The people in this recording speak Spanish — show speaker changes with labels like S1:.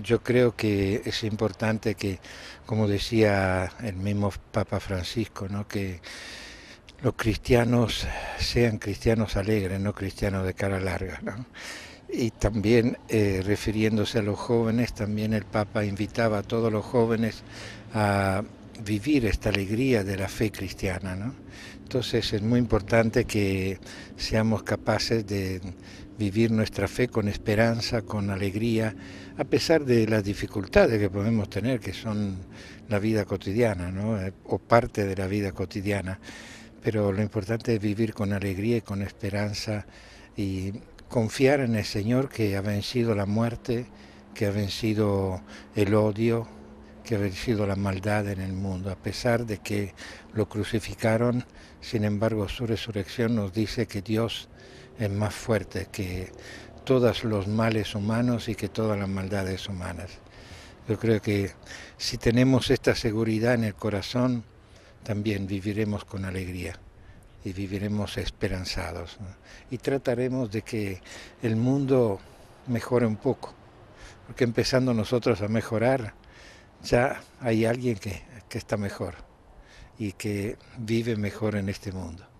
S1: Yo creo que es importante que, como decía el mismo Papa Francisco, ¿no? que los cristianos sean cristianos alegres, no cristianos de cara larga. Y también, eh, refiriéndose a los jóvenes, también el Papa invitaba a todos los jóvenes a vivir esta alegría de la fe cristiana. ¿no? Entonces es muy importante que seamos capaces de vivir nuestra fe con esperanza, con alegría, a pesar de las dificultades que podemos tener, que son la vida cotidiana eh, o parte de la vida cotidiana. Pero lo importante es vivir con alegría y con esperanza y confiar en el Señor que ha vencido la muerte, que ha vencido el odio, que ha vencido la maldad en el mundo. A pesar de que lo crucificaron, sin embargo su resurrección nos dice que Dios es más fuerte que todos los males humanos y que todas las maldades humanas. Yo creo que si tenemos esta seguridad en el corazón, también viviremos con alegría y viviremos esperanzados. Y trataremos de que el mundo mejore un poco, porque empezando nosotros a mejorar, ya hay alguien que, que está mejor y que vive mejor en este mundo.